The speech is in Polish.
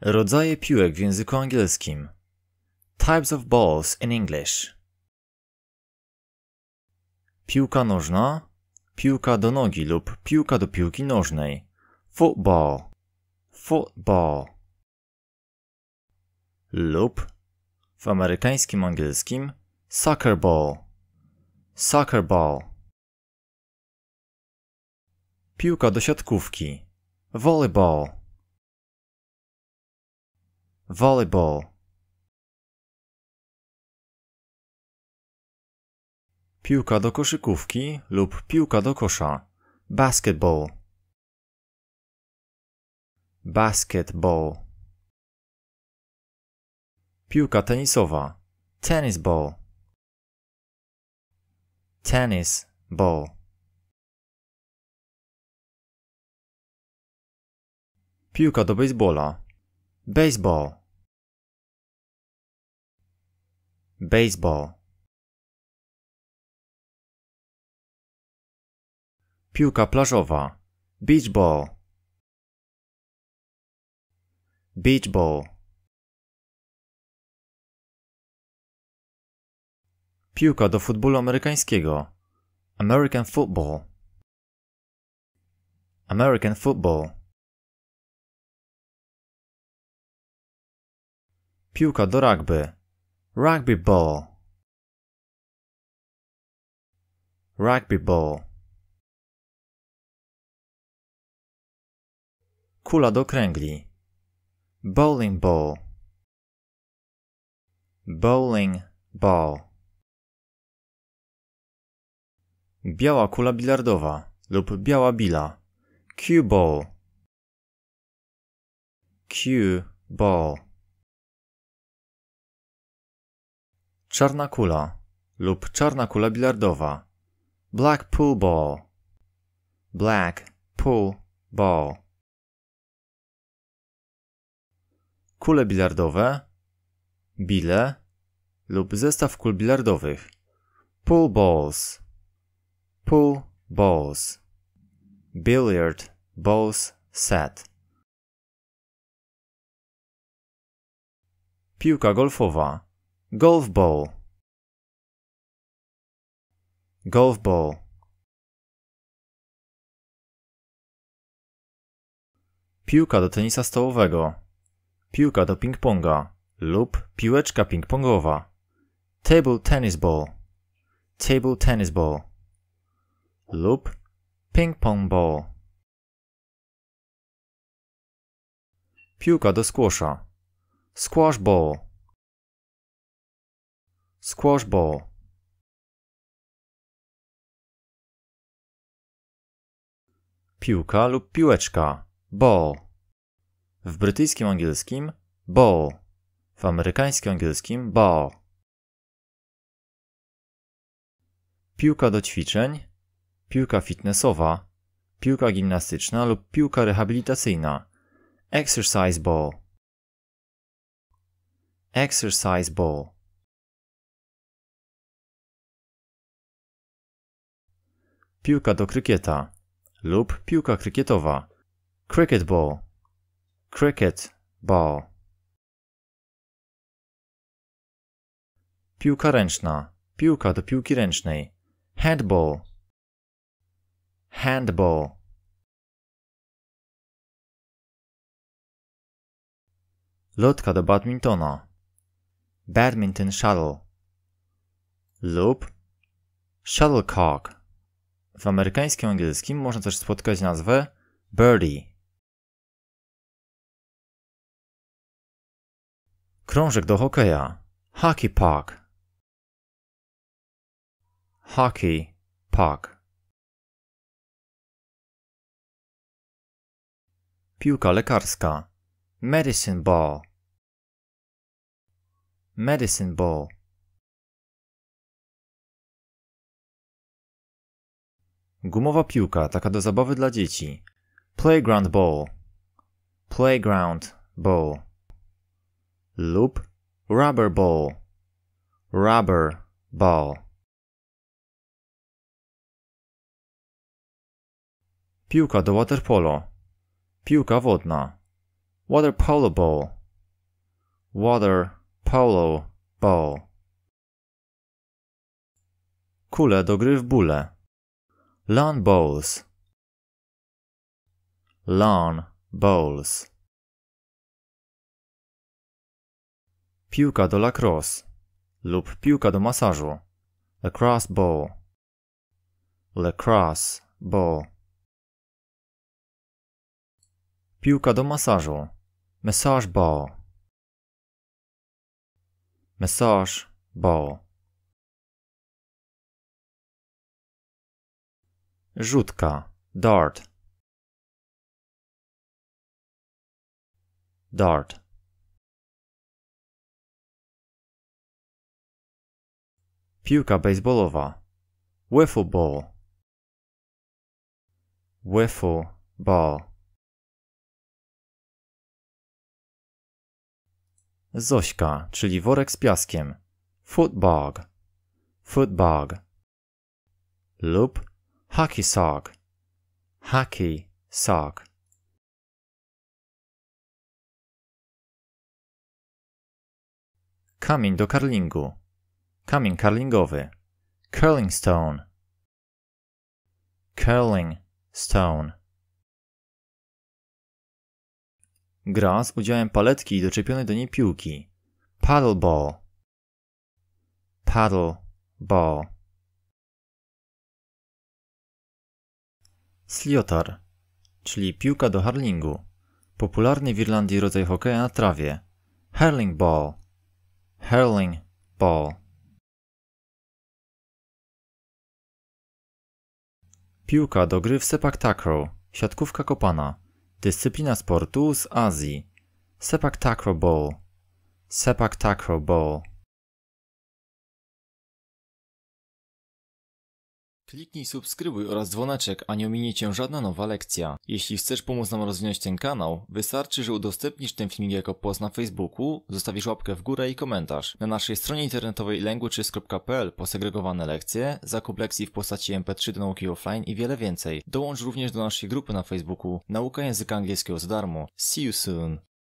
Rodzaje piłek w języku angielskim. Types of balls in English. Piłka nożna, piłka do nogi lub piłka do piłki nożnej. Football. Football. Lub w amerykańskim angielskim soccer ball. Soccer ball. Piłka do siatkówki. Volleyball volleyball piłka do koszykówki lub piłka do kosza basketball basketball piłka tenisowa tennis ball tennis ball piłka do baseballa baseball Baseball. Piłka plażowa. Beach ball. Beach ball. Piłka do futbolu amerykańskiego. American football. American football. Piłka do rugby. Rugby ball. Rugby ball. Kula do kręgli. Bowling ball. Bowling ball. Biała kula bilardowa lub biała bila. Cue ball. Cue ball. Czarna kula lub czarna kula bilardowa. Black pool ball. Black pool ball. Kule bilardowe, bile lub zestaw kul bilardowych. Pool balls. Pool balls. Billiard balls set. Piłka golfowa. Golf ball. Golf ball. Piłka do tenisa stołowego. Piłka do ping-ponga lub piłeczka ping-pongowa. Table tennis ball. Table tennis ball. lub ping-pong ball. Piłka do squasha. Squash ball. Squash ball. Piłka lub piłeczka. Ball. W brytyjskim angielskim ball. W amerykańskim angielskim ball. Piłka do ćwiczeń. Piłka fitnessowa. Piłka gimnastyczna lub piłka rehabilitacyjna. Exercise ball. Exercise ball. piłka do krykieta lub piłka krykietowa, cricket ball, cricket ball. Piłka ręczna, piłka do piłki ręcznej, handball, handball. Lotka do badmintona, badminton shuttle lub shuttlecock. W amerykańskim angielskim można też spotkać nazwę birdie. Krążek do hokeja. Hockey puck. Hockey puck. Piłka lekarska. Medicine ball. Medicine ball. Gumowa piłka, taka do zabawy dla dzieci. Playground ball. Playground ball. Lub rubber ball. Rubber ball. Piłka do waterpolo. Piłka wodna. Water polo ball. Water polo ball. Kule do gry w bóle. Lawn bowls. Lawn bowls. Piłka do lacrosse lub piłka do masażu. Lacrosse ball. Lacrosse ball. Piłka do masażu. Massage ball. Massage ball. Rzutka. Dart. Dart. Piłka baseballowa. Wiffle ball. Wiffle ball. Zośka, czyli worek z piaskiem. Footbog. Footbog. loop hockey sock, hockey sock. Kamień do karlingu, kamień karlingowy, curling stone, curling stone. Gra z udziałem paletki i doczepionej do niej piłki. Paddle ball. Paddle ball. Sliotar, czyli piłka do hurlingu. Popularny w Irlandii rodzaj hokeja na trawie. Hurling ball. Hurling ball. Piłka do gry w sepak takraw, siatkówka kopana. Dyscyplina sportu z Azji. Sepak takraw ball. Sepak takraw ball. Kliknij subskrybuj oraz dzwoneczek, a nie ominie Cię żadna nowa lekcja. Jeśli chcesz pomóc nam rozwinąć ten kanał, wystarczy, że udostępnisz ten filmik jako post na Facebooku, zostawisz łapkę w górę i komentarz. Na naszej stronie internetowej languages.pl posegregowane lekcje, zakup lekcji w postaci mp3 do nauki offline i wiele więcej. Dołącz również do naszej grupy na Facebooku Nauka Języka Angielskiego za darmo. See you soon!